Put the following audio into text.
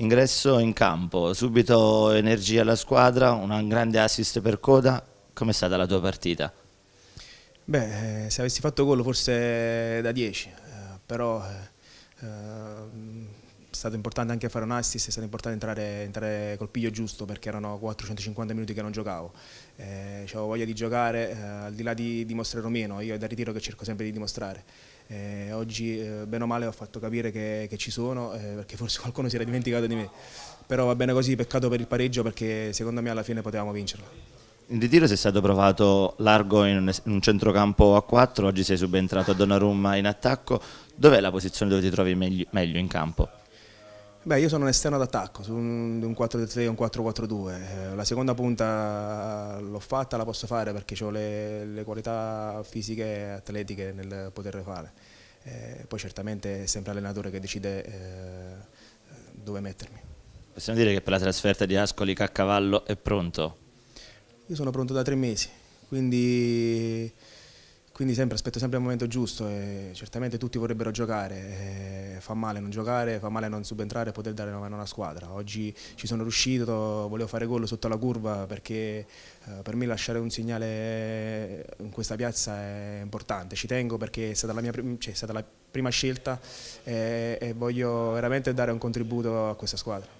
ingresso in campo, subito energia alla squadra, un grande assist per coda, com'è stata la tua partita? Beh, eh, se avessi fatto gol forse da 10, eh, però eh, stato importante anche fare un assist, è stato importante entrare, entrare col piglio giusto perché erano 450 minuti che non giocavo. Eh, avevo voglia di giocare, eh, al di là di dimostrare o meno, io è da ritiro che cerco sempre di dimostrare. Eh, oggi, eh, bene o male, ho fatto capire che, che ci sono eh, perché forse qualcuno si era dimenticato di me. Però va bene così, peccato per il pareggio perché secondo me alla fine potevamo vincerla. In ritiro sei stato provato largo in un centrocampo a 4, oggi sei subentrato a Donnarumma in attacco. Dov'è la posizione dove ti trovi meglio in campo? Beh, io sono un esterno d'attacco, su un, 4-3 un 4-4-2. Eh, la seconda punta l'ho fatta, la posso fare perché ho le, le qualità fisiche e atletiche nel poter fare. Eh, poi certamente è sempre l'allenatore che decide eh, dove mettermi. Possiamo dire che per la trasferta di Ascoli Caccavallo è pronto? Io sono pronto da tre mesi, quindi, quindi sempre, aspetto sempre il momento giusto. certamente tutti vorrebbero giocare. Eh, fa male non giocare, fa male non subentrare e poter dare una mano alla squadra. Oggi ci sono riuscito, volevo fare gol sotto la curva perché eh, per me lasciare un segnale in questa piazza è importante, ci tengo perché è stata la mia cioè, è stata la prima scelta e, eh, e voglio veramente dare un contributo a questa squadra.